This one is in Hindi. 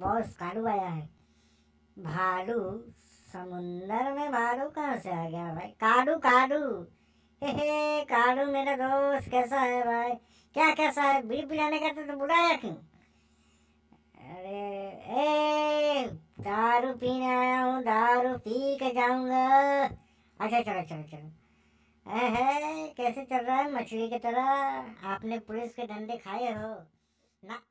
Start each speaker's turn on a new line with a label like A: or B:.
A: बॉस भालू आया है भालू समुंदर में भालू कहाँ से आ गया भाई काडू काडू हे हे कालू मेरा दोस्त कैसा है भाई क्या कैसा है बीड़ी पिलाने का तो बुलाया क्यों अरे ए दारू पीने आया हूँ दारू पी के जाऊंगा अच्छा चलो चलो चलो है कैसे चल रहा है मछली की तरह आपने पुलिस के डंडे खाए हो
B: ना